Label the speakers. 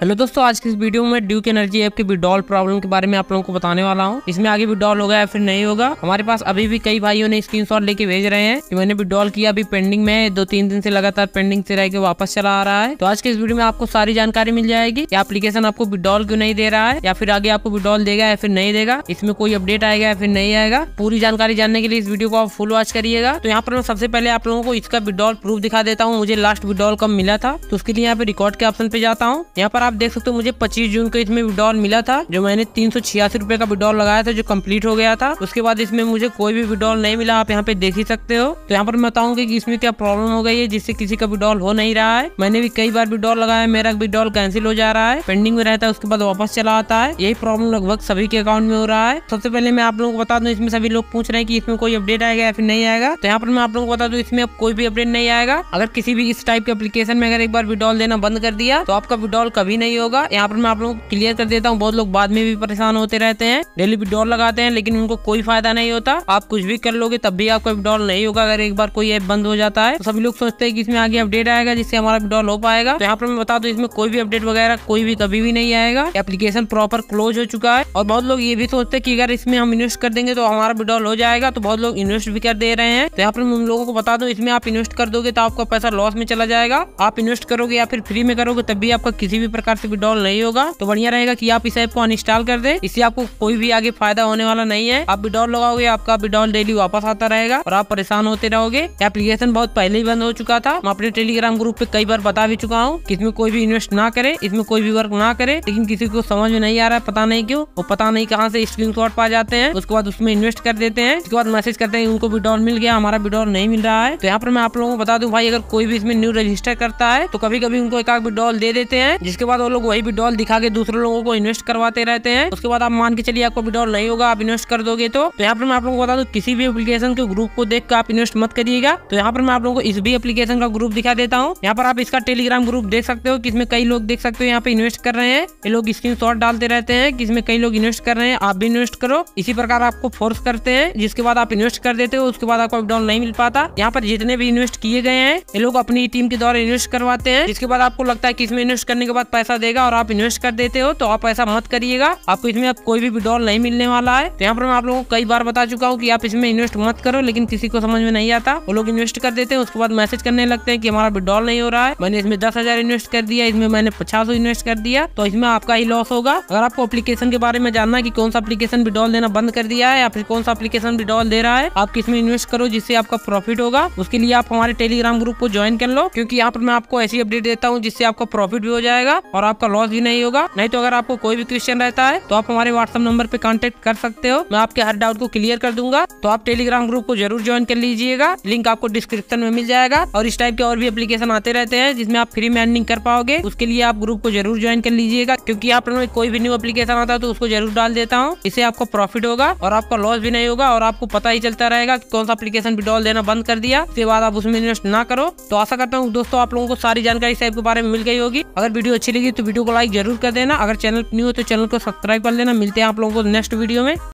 Speaker 1: hello दोस्तों आज की इस वीडियो में ड्यूक एनर्जी ऐप के विड्रॉल प्रॉब्लम के बारे में आप लोगों को बताने वाला हूँ इसमें आगे विड्रॉल होगा या फिर नहीं होगा हमारे पास अभी भी कई भाइयों ने स्क्रीनशॉट लेके भेज रहे हैं कि मैंने विड्रॉल किया अभी पेंडिंग में है दो तीन दिन से लगातार पेंडिंग से रह के वापस चला आ रहा है तो आज के इस वीडियो में आपको सारी जानकारी मिल जाएगी या एप्लीकेशन आपको विड्रॉल क्यों नहीं दे रहा है या फिर आगे आपको विड्रॉल देगा या फिर नहीं देगा इसमें कोई अपडेट आएगा या फिर नहीं आएगा पूरी जानकारी जानने के लिए इस वीडियो को आप फुल वॉच करिएगा तो यहाँ पर मैं सबसे पहले आप लोगों को इसका विड्रॉल प्रूफ दिखा देता हूँ मुझे लास्ट विड्रॉल कब मिला था तो उसके लिए यहाँ पे रिकॉर्ड के ऑप्शन पे जाता हूँ यहाँ पर पर आप देख सकते हो मुझे पच्चीस जून को इसमें विड्रॉल मिला था जो मैंने तीन सौ छियासी रुपए का विड्रॉल लगाया था जो कम्प्लीट हो गया था उसके बाद इसमें मुझे कोई भी विड्रॉल नहीं मिला आप यहाँ पे देख ही सकते हो तो यहाँ पर मैं बताऊंगी की इसमें क्या प्रॉब्लम हो गई है जिससे किसी का विड्रॉल हो नहीं रहा है मैंने भी कई बार विड्रॉल लगाया मेरा विड्रॉल कैंसिल हो जा रहा है पेंडिंग में रहता है उसके बाद वापस चला आता है यही प्रॉब्लम लगभग सभी के अकाउंट में हो रहा है सबसे पहले मैं आप लोगों को बता दूं इसमें सभी लोग पूछ रहे हैं कि इसमें कोई अपडेट आएगा या फिर नहीं आएगा तो यहाँ पर मैं आप लोगों को बता दूं इसमें अब कोई भी अपडेट नहीं आएगा अगर किसी भी इस टाइप के एप्लीकेशन में अगर एक बार विड्रॉल देना बंद कर दिया तो आपका विड्रॉल कभी कभी नहीं होगा यहाँ पर मैं आप लोगों को क्लियर कर देता हूँ बहुत लोग बाद में भी परेशान होते रहते हैं डेली विड्रॉल लगाते हैं लेकिन उनको कोई फायदा नहीं होता आप कुछ भी कर लोगे तब भी आपका विड्रॉल नहीं होगा अगर एक बार कोई ऐप बंद हो जाता है तो सभी लोग सोचते हैं कि इसमें आगे अपडेट आएगा जिससे हमारा विड्रॉल हो पाएगा तो यहाँ पर मैं बता दू इसमें कोई भी अपडेट वगैरह कोई भी कभी भी नहीं आएगा एप्लीकेशन प्रॉपर क्लोज हो चुका है और बहुत लोग ये भी सोचते हैं कि अगर इसमें हम इन्वेस्ट कर देंगे तो हमारा विड्रॉल हो जाएगा तो बहुत लोग इन्वेस्ट भी कर दे रहे हैं तो यहाँ पर उन लोगों को बता दो इसमें आप इन्वेस्ट कर दोगे तो आपका पैसा लॉस में चला जाएगा आप इन्वेस्ट करोगे या फिर फ्री में करोगे तब भी आपका किसी भी प्रकार से विड्रॉल नहीं होगा तो बढ़िया रहेगा की आप इस ऐप को अनस्टॉल कर दे इससे आपको कोई भी आगे फायदा होने वाला नहीं है आप विड्रॉल लगाओगे आपका विड्रॉल डेली वापस आता रहेगा और आप परेशान होते रहोगे एप्लीकेशन बहुत पहले ही बंद हो चुका था मैं अपने टेलीग्राम ग्रुप पे कई बार बता भी चुका हूँ इसमें कोई भी इन्वेस्ट ना करे इसमें कोई भी वर्क ना करे लेकिन किसी को समझ में नहीं आ रहा है पता नहीं क्यों और पता नहीं कहाँ से स्क्रीन शॉट पा जाते हैं उसके बाद उसमें इन्वेस्ट कर देते हैं उसके बाद मैसेज करते हैं उनको विड्रॉल मिल गया हमारा विड्रॉल नहीं मिल रहा है तो यहाँ पर मैं आप लोगों को बता दूं भाई अगर कोई भी इसमें न्यू रजिस्टर करता है तो कभी कभी उनको एक आग विड्रॉल दे देते हैं जिसके बाद वो लोग वही विड्रॉल दिखा के दूसरे लोगों को इन्वेस्ट करवाते रहते हैं उसके बाद आप मान के चलिए आपको विड्रॉल नहीं होगा आप इन्वेस्ट कर दोगे तो।, तो, यहाँ पर मैं आप लोगों को बता दू किसी भी एप्लीकेशन के ग्रुप को देख आप इन्वेस्ट मत करिएगा तो यहाँ पर मैं आप लोगों को इस भी एप्लीकेशन का ग्रुप दिखा देता हूँ यहाँ पर आप इसका टेलीग्राम ग्रुप देख सकते हो किसमें कई लोग देख सकते हो यहाँ पे इन्वेस्ट कर रहे हैं ये लोग स्क्रीन डालते रहते हैं किसमें कई लोग इन्वेस्ट कर रहे हैं आप भी इन्वेस्ट करो इसी प्रकार आपको फोर्स करते हैं जिसके बाद आप इन्वेस्ट कर देते हो उसके बाद आपको विड्रॉल नहीं मिल पाता यहाँ पर जितने भी इन्वेस्ट किए गए हैं ये लोग अपनी टीम के द्वारा इन्वेस्ट करवाते हैं जिसके बाद आपको लगता है कि इसमें इन्वेस्ट करने के बाद आप पैसा देगा और आप इन्वेस्ट कर देते हो तो आप ऐसा मत करिएगा आपको इसमें अब कोई भी विड्रॉल नहीं मिलने वाला है तो यहाँ पर मैं आप लोगों को कई बार बता चुका हूँ कि आप इसमें इन्वेस्ट मत करो लेकिन किसी को समझ में नहीं आता वो लोग इन्वेस्ट कर देते हैं उसके बाद मैसेज करने लगते हैं कि हमारा विड्रॉल नहीं हो रहा है मैंने इसमें दस हजार इन्वेस्ट कर दिया इसमें मैंने पचास इन्वेस्ट कर दिया तो इसमें आपका ही लॉस होगा अगर आपको अपलीकेशन के बारे में जानना की कौन सा अपलीकेशन विड्रॉल देना बंद कर दिया है या फिर कौन सा अपलीकेशन विड्रॉल दे रहा है आप किसमें इन्वेस्ट करो जिससे आपका प्रॉफिट होगा उसके लिए आप हमारे टेलीग्राम ग्रुप को ज्वाइन कर लो क्योंकि यहाँ पर मैं आपको ऐसी अपडेट देता हूँ जिससे आपका प्रॉफिट भी हो जाएगा जाएगा और आपका लॉस भी नहीं होगा नहीं तो अगर आपको कोई भी क्वेश्चन रहता है तो आप हमारे व्हाट्सएप नंबर पे कांटेक्ट कर सकते हो मैं आपके हर डाउट को क्लियर कर दूंगा तो आप टेलीग्राम ग्रुप को जरूर ज्वाइन कर लीजिएगा लिंक आपको डिस्क्रिप्शन में मिल जाएगा और इस टाइप के और भी एप्लीकेशन आते रहते हैं जिसमें आप फ्री में अर्निंग कर पाओगे उसके लिए आप ग्रुप को जरूर ज्वाइन कर लीजिएगा क्योंकि आप लोगों में कोई भी न्यू एप्लीकेशन आता है तो उसको जरूर डाल देता हूँ इससे आपको प्रॉफिट होगा और आपका लॉस भी नहीं होगा और आपको पता ही चलता रहेगा की कौन सा एप्लीकेशन विड्रॉल देना बंद कर दिया उसके बाद आप उसमें इन्वेस्ट ना करो तो आशा करता हूँ दोस्तों आप लोगों को सारी जानकारी इस के बारे में मिल गई होगी अगर वीडियो अच्छी अच्छी लगी तो वीडियो को लाइक जरूर कर देना अगर चैनल न्यू हो तो चैनल को सब्सक्राइब कर लेना मिलते हैं आप लोगों को नेक्स्ट वीडियो में